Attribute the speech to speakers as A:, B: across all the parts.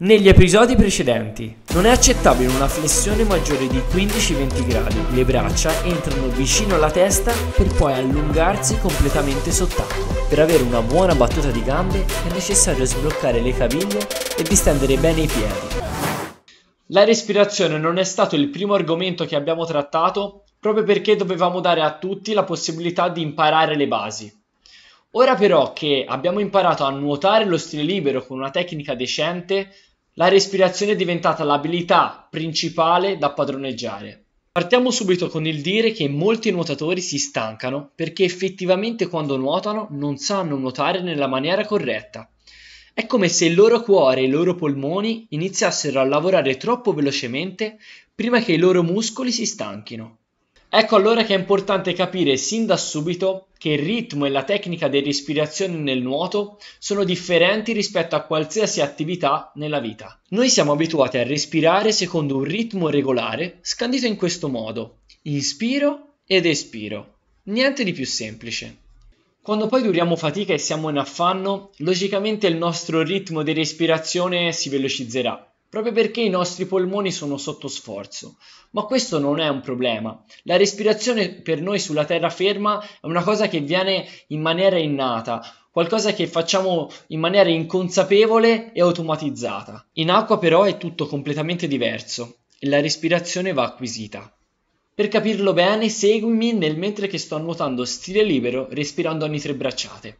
A: Negli episodi precedenti non è accettabile una flessione maggiore di 15-20 gradi, le braccia entrano vicino alla testa per poi allungarsi completamente sott'acqua. Per avere una buona battuta di gambe è necessario sbloccare le caviglie e distendere bene i piedi. La respirazione non è stato il primo argomento che abbiamo trattato proprio perché dovevamo dare a tutti la possibilità di imparare le basi. Ora però che abbiamo imparato a nuotare lo stile libero con una tecnica decente, la respirazione è diventata l'abilità principale da padroneggiare. Partiamo subito con il dire che molti nuotatori si stancano perché effettivamente quando nuotano non sanno nuotare nella maniera corretta. È come se il loro cuore e i loro polmoni iniziassero a lavorare troppo velocemente prima che i loro muscoli si stanchino. Ecco allora che è importante capire sin da subito che il ritmo e la tecnica di respirazione nel nuoto sono differenti rispetto a qualsiasi attività nella vita. Noi siamo abituati a respirare secondo un ritmo regolare scandito in questo modo, inspiro ed espiro, niente di più semplice. Quando poi duriamo fatica e siamo in affanno, logicamente il nostro ritmo di respirazione si velocizzerà proprio perché i nostri polmoni sono sotto sforzo. Ma questo non è un problema. La respirazione per noi sulla terraferma è una cosa che viene in maniera innata, qualcosa che facciamo in maniera inconsapevole e automatizzata. In acqua però è tutto completamente diverso e la respirazione va acquisita. Per capirlo bene, seguimi nel mentre che sto nuotando stile libero respirando ogni tre bracciate.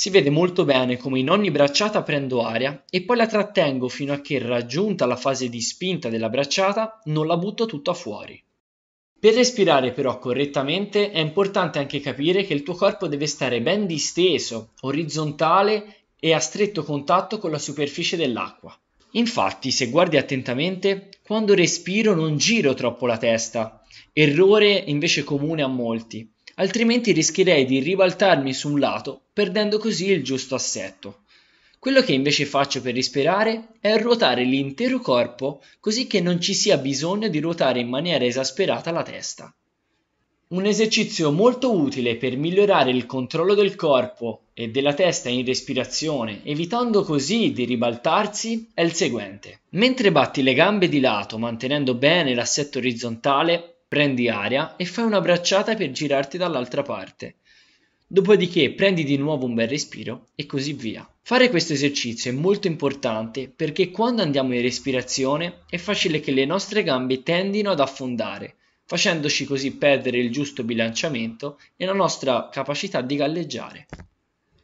A: Si vede molto bene come in ogni bracciata prendo aria e poi la trattengo fino a che, raggiunta la fase di spinta della bracciata, non la butto tutta fuori. Per respirare però correttamente è importante anche capire che il tuo corpo deve stare ben disteso, orizzontale e a stretto contatto con la superficie dell'acqua. Infatti, se guardi attentamente, quando respiro non giro troppo la testa, errore invece comune a molti altrimenti rischierei di ribaltarmi su un lato, perdendo così il giusto assetto. Quello che invece faccio per respirare è ruotare l'intero corpo così che non ci sia bisogno di ruotare in maniera esasperata la testa. Un esercizio molto utile per migliorare il controllo del corpo e della testa in respirazione, evitando così di ribaltarsi, è il seguente. Mentre batti le gambe di lato mantenendo bene l'assetto orizzontale, prendi aria e fai una bracciata per girarti dall'altra parte. Dopodiché prendi di nuovo un bel respiro e così via. Fare questo esercizio è molto importante perché quando andiamo in respirazione è facile che le nostre gambe tendino ad affondare, facendoci così perdere il giusto bilanciamento e la nostra capacità di galleggiare.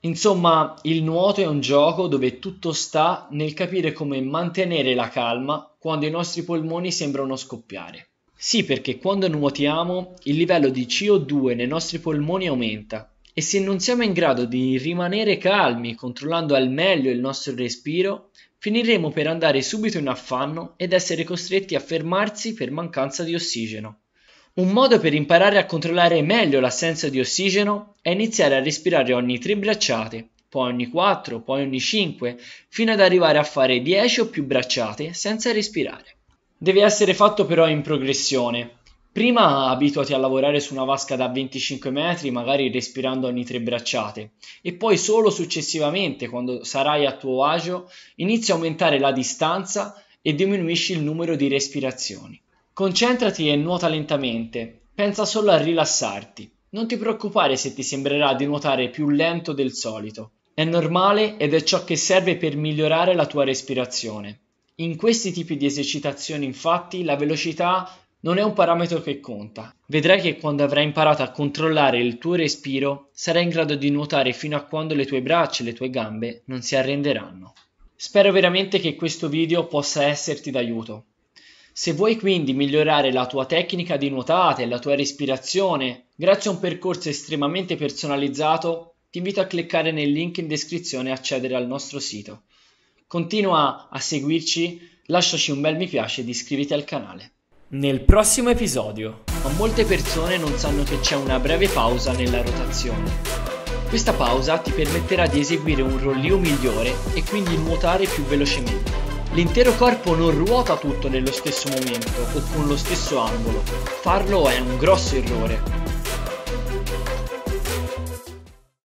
A: Insomma, il nuoto è un gioco dove tutto sta nel capire come mantenere la calma quando i nostri polmoni sembrano scoppiare. Sì, perché quando nuotiamo il livello di CO2 nei nostri polmoni aumenta e se non siamo in grado di rimanere calmi controllando al meglio il nostro respiro, finiremo per andare subito in affanno ed essere costretti a fermarsi per mancanza di ossigeno. Un modo per imparare a controllare meglio l'assenza di ossigeno è iniziare a respirare ogni 3 bracciate, poi ogni 4, poi ogni 5, fino ad arrivare a fare 10 o più bracciate senza respirare. Deve essere fatto però in progressione. Prima abituati a lavorare su una vasca da 25 metri, magari respirando ogni tre bracciate, e poi solo successivamente, quando sarai a tuo agio, inizia a aumentare la distanza e diminuisci il numero di respirazioni. Concentrati e nuota lentamente, pensa solo a rilassarti. Non ti preoccupare se ti sembrerà di nuotare più lento del solito. È normale ed è ciò che serve per migliorare la tua respirazione. In questi tipi di esercitazioni, infatti, la velocità non è un parametro che conta. Vedrai che quando avrai imparato a controllare il tuo respiro, sarai in grado di nuotare fino a quando le tue braccia e le tue gambe non si arrenderanno. Spero veramente che questo video possa esserti d'aiuto. Se vuoi quindi migliorare la tua tecnica di nuotata e la tua respirazione grazie a un percorso estremamente personalizzato, ti invito a cliccare nel link in descrizione e accedere al nostro sito. Continua a seguirci, lasciaci un bel mi piace ed iscriviti al canale. Nel prossimo episodio. Ma molte persone non sanno che c'è una breve pausa nella rotazione. Questa pausa ti permetterà di eseguire un rollio migliore e quindi nuotare più velocemente. L'intero corpo non ruota tutto nello stesso momento o con lo stesso angolo. Farlo è un grosso errore.